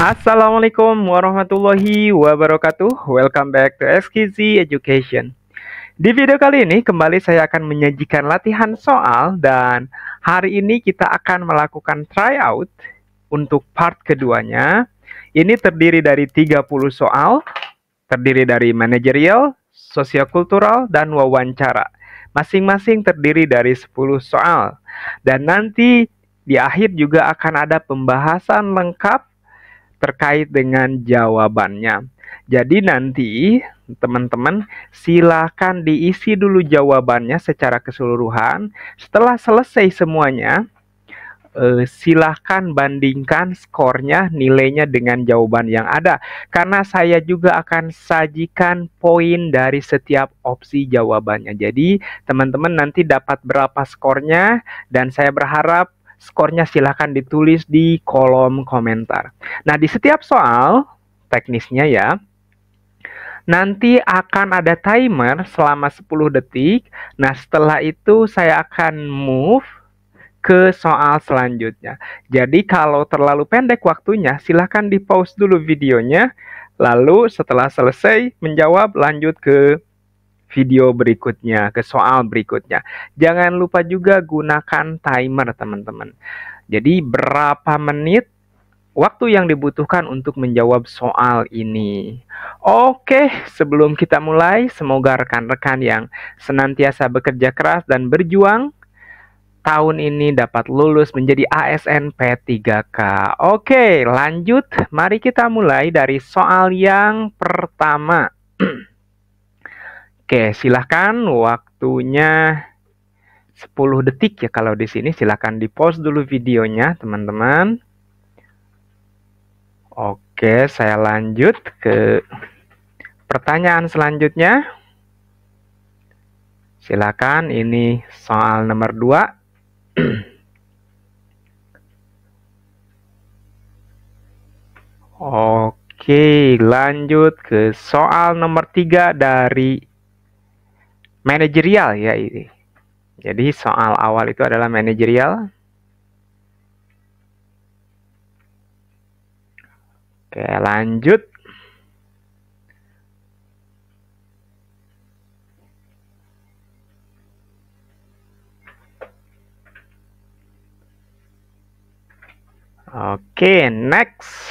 Assalamualaikum warahmatullahi wabarakatuh. Welcome back to SKZ Education. Di video kali ini kembali saya akan menyajikan latihan soal dan hari ini kita akan melakukan tryout untuk part keduanya. Ini terdiri dari 30 soal, terdiri dari manajerial, sosiokultural, dan wawancara. Masing-masing terdiri dari 10 soal. Dan nanti di akhir juga akan ada pembahasan lengkap terkait dengan jawabannya. Jadi nanti teman-teman silakan diisi dulu jawabannya secara keseluruhan. Setelah selesai semuanya, eh, silakan bandingkan skornya nilainya dengan jawaban yang ada karena saya juga akan sajikan poin dari setiap opsi jawabannya jadi teman-teman nanti dapat berapa skornya dan saya berharap Skornya silahkan ditulis di kolom komentar. Nah, di setiap soal, teknisnya ya, Nanti akan ada timer selama 10 detik. Nah, setelah itu saya akan move ke soal selanjutnya. Jadi kalau terlalu pendek waktunya, silahkan di pause dulu videonya. Lalu setelah selesai menjawab, lanjut ke video berikutnya, ke soal berikutnya. Jangan lupa juga gunakan timer, teman-teman. Jadi berapa menit waktu yang dibutuhkan untuk menjawab soal ini. Oke, sebelum kita mulai, semoga rekan-rekan yang senantiasa bekerja keras dan berjuang tahun ini dapat lulus menjadi ASN P3K. Oke, lanjut. Mari kita mulai dari soal yang pertama. Oke, silahkan waktunya 10 detik ya kalau di sini. Silahkan di-pause dulu videonya, teman-teman. Oke, saya lanjut ke pertanyaan selanjutnya. Silakan ini soal nomor 2. Oke, lanjut ke soal nomor 3 dari manajerial ya ini. Jadi soal awal itu adalah manajerial. Oke, lanjut. Oke, next.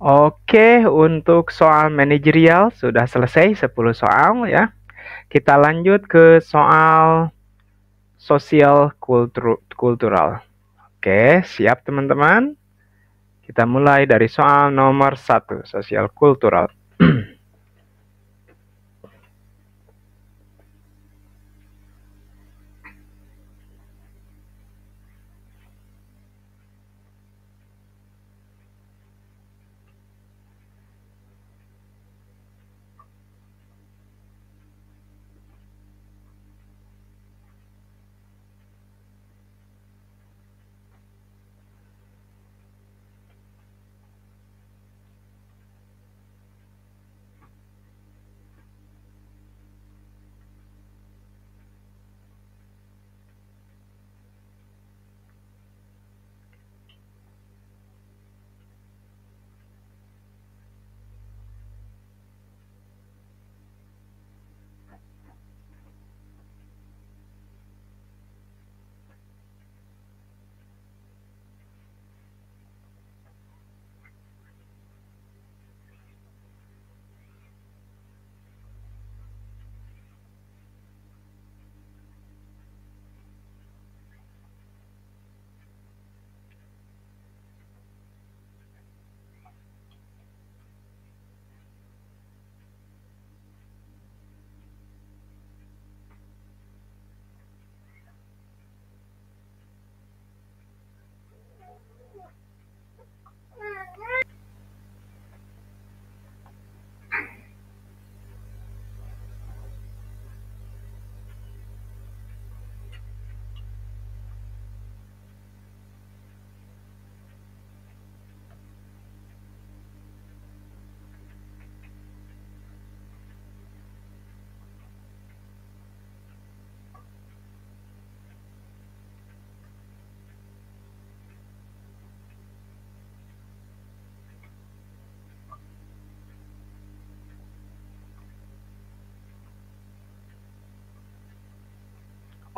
Oke, untuk soal manajerial sudah selesai 10 soal ya. Kita lanjut ke soal sosial kultural. Oke, siap teman-teman? Kita mulai dari soal nomor satu sosial kultural.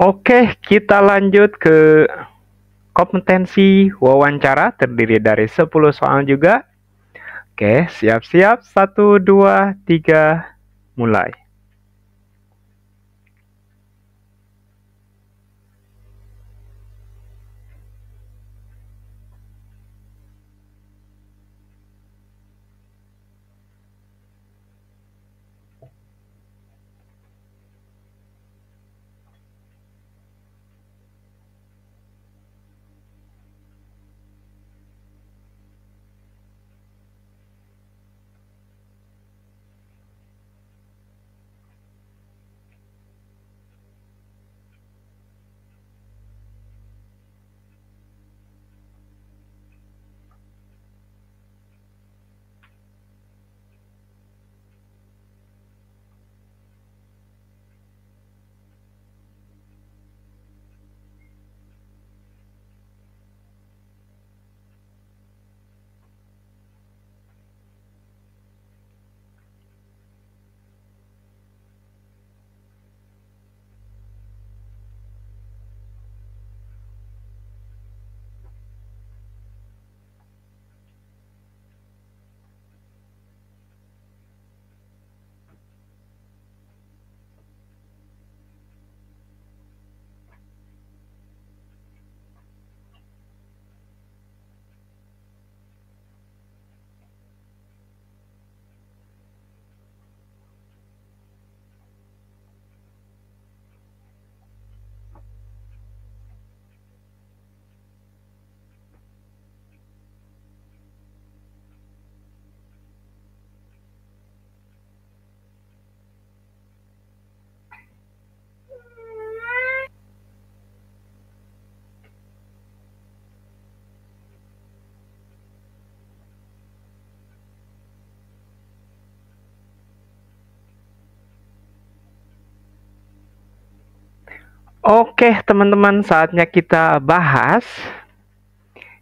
Oke, kita lanjut ke kompetensi wawancara terdiri dari 10 soal juga. Oke, siap-siap. satu, dua, tiga, mulai. Oke, teman-teman, saatnya kita bahas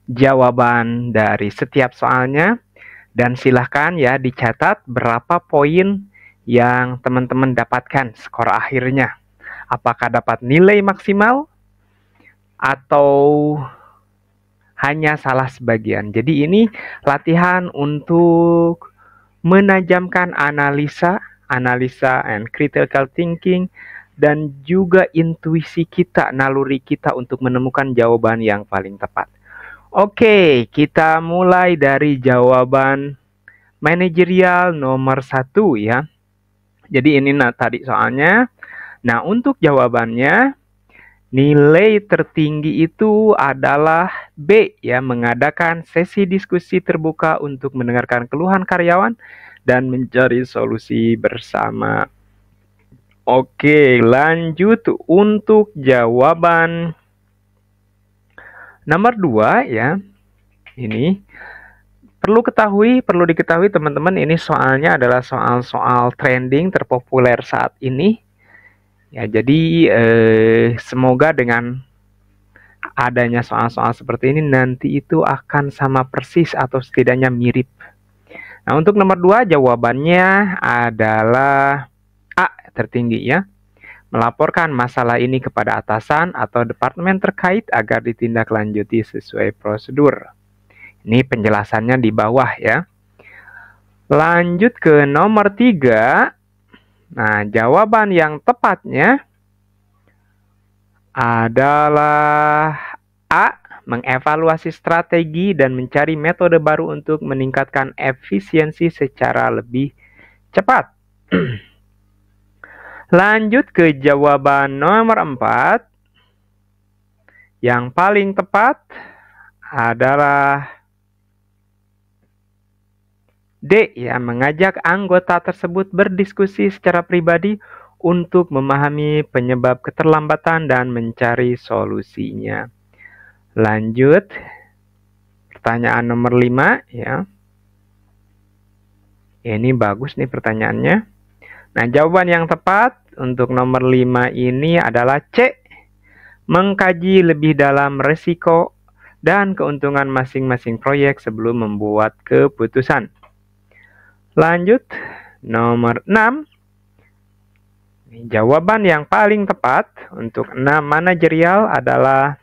jawaban dari setiap soalnya dan silahkan ya dicatat berapa poin yang teman-teman dapatkan skor akhirnya. Apakah dapat nilai maksimal atau hanya salah sebagian. Jadi ini latihan untuk menajamkan analisa, analisa and critical thinking dan juga intuisi kita, naluri kita untuk menemukan jawaban yang paling tepat. Oke, kita mulai dari jawaban manajerial nomor satu ya. Jadi ini nah tadi soalnya. Nah untuk jawabannya nilai tertinggi itu adalah B ya mengadakan sesi diskusi terbuka untuk mendengarkan keluhan karyawan dan mencari solusi bersama. Oke, lanjut untuk jawaban nomor dua ya. Ini perlu ketahui, perlu diketahui teman-teman ini soalnya adalah soal-soal trending terpopuler saat ini. Ya, jadi eh, semoga dengan adanya soal-soal seperti ini nanti itu akan sama persis atau setidaknya mirip. Nah, untuk nomor 2 jawabannya adalah tertinggi ya, melaporkan masalah ini kepada atasan atau departemen terkait agar ditindaklanjuti sesuai prosedur. Ini penjelasannya di bawah ya. Lanjut ke nomor tiga. Nah, jawaban yang tepatnya adalah A. Mengevaluasi strategi dan mencari metode baru untuk meningkatkan efisiensi secara lebih cepat. Lanjut ke jawaban nomor 4. Yang paling tepat adalah D. Ya, mengajak anggota tersebut berdiskusi secara pribadi untuk memahami penyebab keterlambatan dan mencari solusinya. Lanjut, pertanyaan nomor 5 ya. Ini bagus nih pertanyaannya. Nah, jawaban yang tepat untuk nomor 5 ini adalah C. Mengkaji lebih dalam resiko dan keuntungan masing-masing proyek sebelum membuat keputusan. Lanjut, nomor 6. Jawaban yang paling tepat untuk 6 manajerial adalah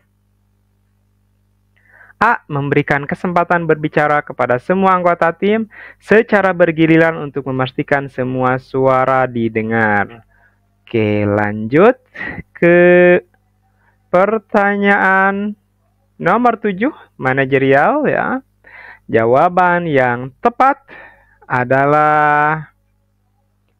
A. Memberikan kesempatan berbicara kepada semua anggota tim secara bergiliran untuk memastikan semua suara didengar. Oke, lanjut ke pertanyaan nomor 7, manajerial ya. Jawaban yang tepat adalah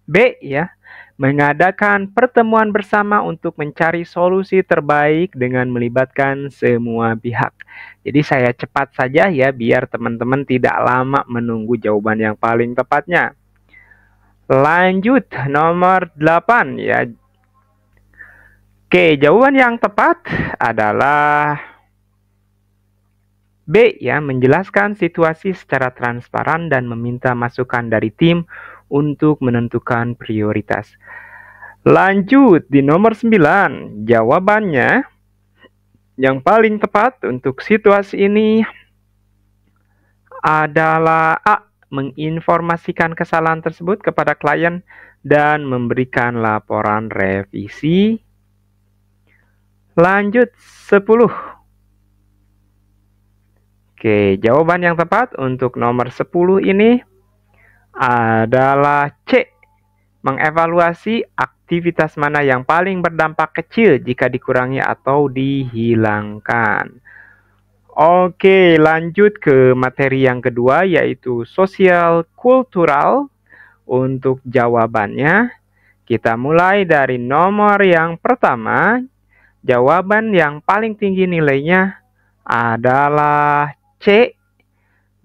B ya. Mengadakan pertemuan bersama untuk mencari solusi terbaik dengan melibatkan semua pihak. Jadi saya cepat saja ya biar teman-teman tidak lama menunggu jawaban yang paling tepatnya. Lanjut nomor 8 ya. Oke, jawaban yang tepat adalah B ya, menjelaskan situasi secara transparan dan meminta masukan dari tim untuk menentukan prioritas. Lanjut di nomor 9, jawabannya yang paling tepat untuk situasi ini adalah A menginformasikan kesalahan tersebut kepada klien dan memberikan laporan revisi. Lanjut 10. Oke, jawaban yang tepat untuk nomor 10 ini adalah C. Mengevaluasi aktivitas mana yang paling berdampak kecil jika dikurangi atau dihilangkan. Oke, lanjut ke materi yang kedua yaitu sosial kultural. Untuk jawabannya, kita mulai dari nomor yang pertama. Jawaban yang paling tinggi nilainya adalah C.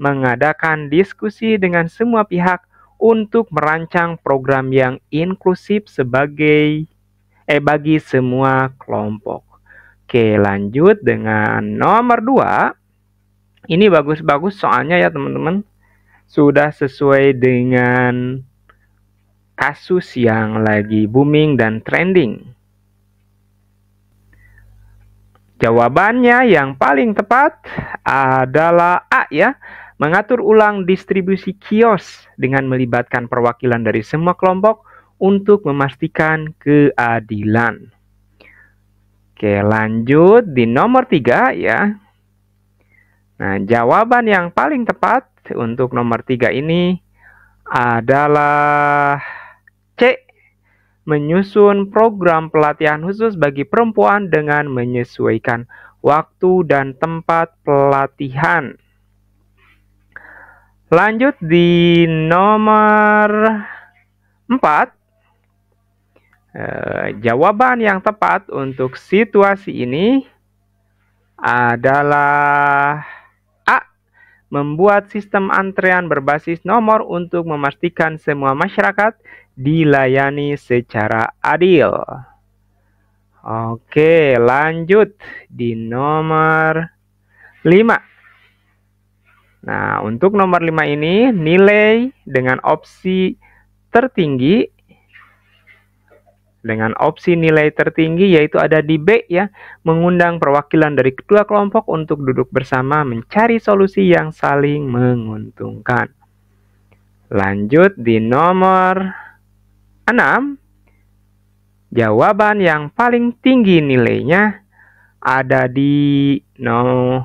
Mengadakan diskusi dengan semua pihak untuk merancang program yang inklusif sebagai eh bagi semua kelompok. Oke, lanjut dengan nomor 2. Ini bagus-bagus soalnya ya, teman-teman. Sudah sesuai dengan kasus yang lagi booming dan trending. Jawabannya yang paling tepat adalah A ya. Mengatur ulang distribusi kios dengan melibatkan perwakilan dari semua kelompok untuk memastikan keadilan. Oke, lanjut di nomor 3 ya. Nah, jawaban yang paling tepat untuk nomor 3 ini adalah C. Menyusun program pelatihan khusus bagi perempuan dengan menyesuaikan waktu dan tempat pelatihan. Lanjut di nomor 4 Eh, jawaban yang tepat untuk situasi ini adalah A. Membuat sistem antrean berbasis nomor untuk memastikan semua masyarakat dilayani secara adil. Oke, lanjut di nomor 5. Nah, untuk nomor 5 ini nilai dengan opsi tertinggi dengan opsi nilai tertinggi yaitu ada di B ya, mengundang perwakilan dari kedua kelompok untuk duduk bersama mencari solusi yang saling menguntungkan. Lanjut di nomor 6. Jawaban yang paling tinggi nilainya ada di no,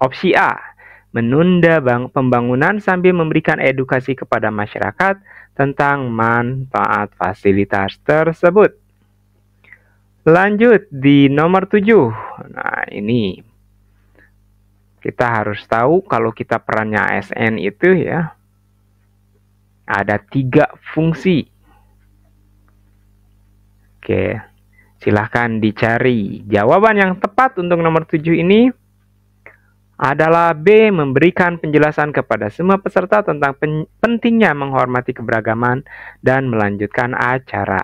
opsi A menunda bang pembangunan sambil memberikan edukasi kepada masyarakat tentang manfaat fasilitas tersebut. Lanjut di nomor 7. Nah, ini kita harus tahu kalau kita perannya ASN itu ya ada tiga fungsi. Oke, silahkan dicari jawaban yang tepat untuk nomor 7 ini adalah B. Memberikan penjelasan kepada semua peserta tentang pen pentingnya menghormati keberagaman dan melanjutkan acara.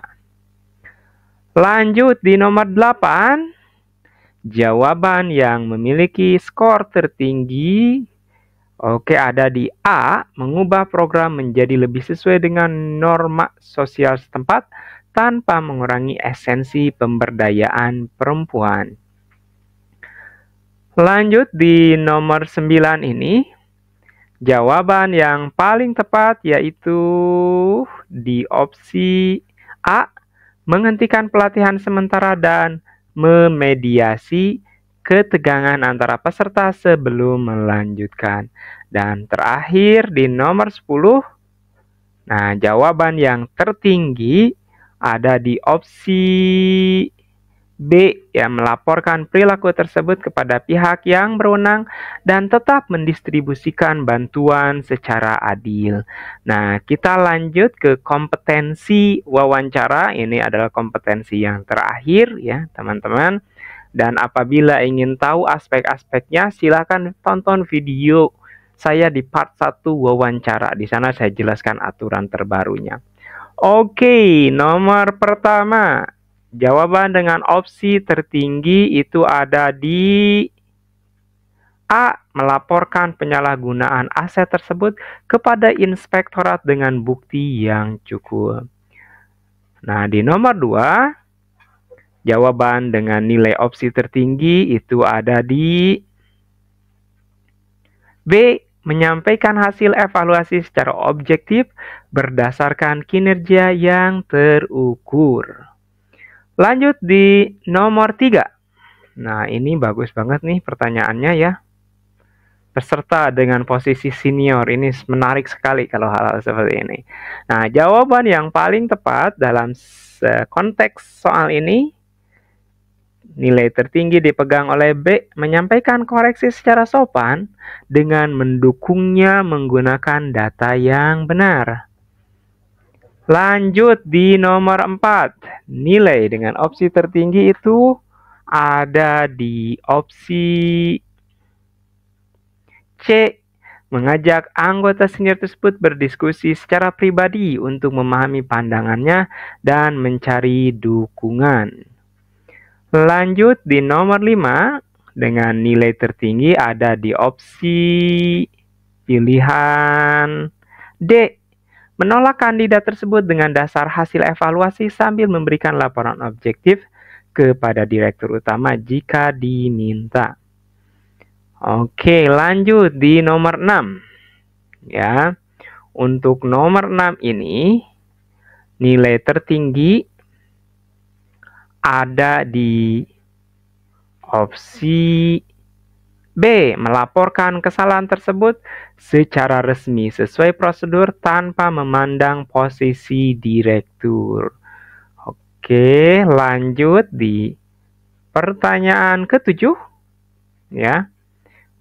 Lanjut di nomor 8. Jawaban yang memiliki skor tertinggi Oke, ada di A, mengubah program menjadi lebih sesuai dengan norma sosial setempat tanpa mengurangi esensi pemberdayaan perempuan. Lanjut di nomor 9 ini, jawaban yang paling tepat yaitu di opsi A, menghentikan pelatihan sementara dan memediasi ketegangan antara peserta sebelum melanjutkan. Dan terakhir di nomor 10, nah jawaban yang tertinggi ada di opsi B. Ya, melaporkan perilaku tersebut kepada pihak yang berwenang dan tetap mendistribusikan bantuan secara adil. Nah, kita lanjut ke kompetensi wawancara. Ini adalah kompetensi yang terakhir ya, teman-teman. Dan apabila ingin tahu aspek-aspeknya, silakan tonton video saya di part 1 wawancara. Di sana saya jelaskan aturan terbarunya. Oke, nomor pertama Jawaban dengan opsi tertinggi itu ada di A. Melaporkan penyalahgunaan aset tersebut kepada inspektorat dengan bukti yang cukup. Nah, di nomor 2, jawaban dengan nilai opsi tertinggi itu ada di B. Menyampaikan hasil evaluasi secara objektif berdasarkan kinerja yang terukur. Lanjut di nomor 3. Nah, ini bagus banget nih pertanyaannya ya. Peserta dengan posisi senior ini menarik sekali kalau hal-hal seperti ini. Nah, jawaban yang paling tepat dalam konteks soal ini nilai tertinggi dipegang oleh B menyampaikan koreksi secara sopan dengan mendukungnya menggunakan data yang benar. Lanjut di nomor 4, nilai dengan opsi tertinggi itu ada di opsi C. Mengajak anggota senior tersebut berdiskusi secara pribadi untuk memahami pandangannya dan mencari dukungan. Lanjut di nomor 5 dengan nilai tertinggi ada di opsi pilihan D menolak kandidat tersebut dengan dasar hasil evaluasi sambil memberikan laporan objektif kepada direktur utama jika diminta. Oke, lanjut di nomor 6. Ya. Untuk nomor 6 ini nilai tertinggi ada di opsi B. Melaporkan kesalahan tersebut secara resmi sesuai prosedur tanpa memandang posisi direktur. Oke, lanjut di pertanyaan ketujuh. Ya.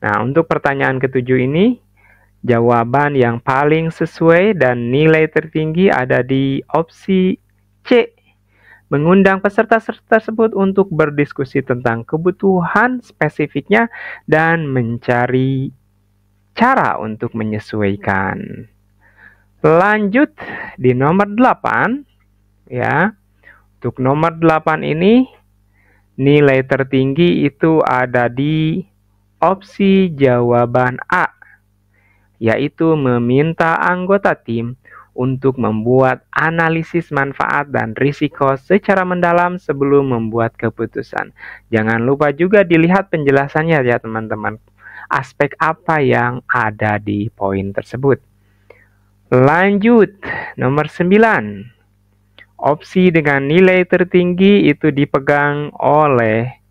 Nah, untuk pertanyaan ketujuh ini, jawaban yang paling sesuai dan nilai tertinggi ada di opsi C mengundang peserta tersebut untuk berdiskusi tentang kebutuhan spesifiknya dan mencari cara untuk menyesuaikan. Lanjut di nomor 8 ya. Untuk nomor 8 ini nilai tertinggi itu ada di opsi jawaban A yaitu meminta anggota tim untuk membuat analisis manfaat dan risiko secara mendalam sebelum membuat keputusan. Jangan lupa juga dilihat penjelasannya ya teman-teman. Aspek apa yang ada di poin tersebut. Lanjut, nomor 9. Opsi dengan nilai tertinggi itu dipegang oleh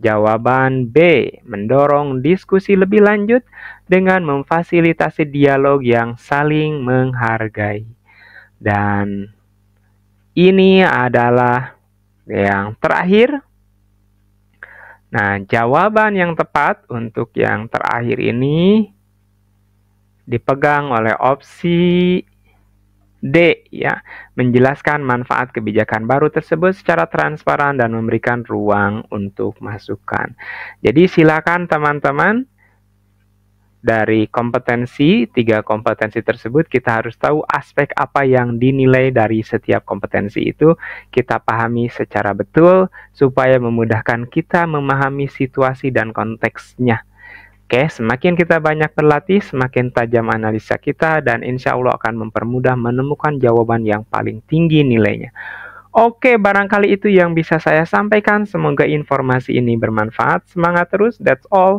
Jawaban B mendorong diskusi lebih lanjut dengan memfasilitasi dialog yang saling menghargai. Dan ini adalah yang terakhir. Nah, jawaban yang tepat untuk yang terakhir ini dipegang oleh opsi D ya, menjelaskan manfaat kebijakan baru tersebut secara transparan dan memberikan ruang untuk masukan. Jadi silakan teman-teman dari kompetensi, tiga kompetensi tersebut kita harus tahu aspek apa yang dinilai dari setiap kompetensi itu kita pahami secara betul supaya memudahkan kita memahami situasi dan konteksnya. Oke, semakin kita banyak berlatih, semakin tajam analisa kita dan insya Allah akan mempermudah menemukan jawaban yang paling tinggi nilainya. Oke, barangkali itu yang bisa saya sampaikan. Semoga informasi ini bermanfaat. Semangat terus, that's all.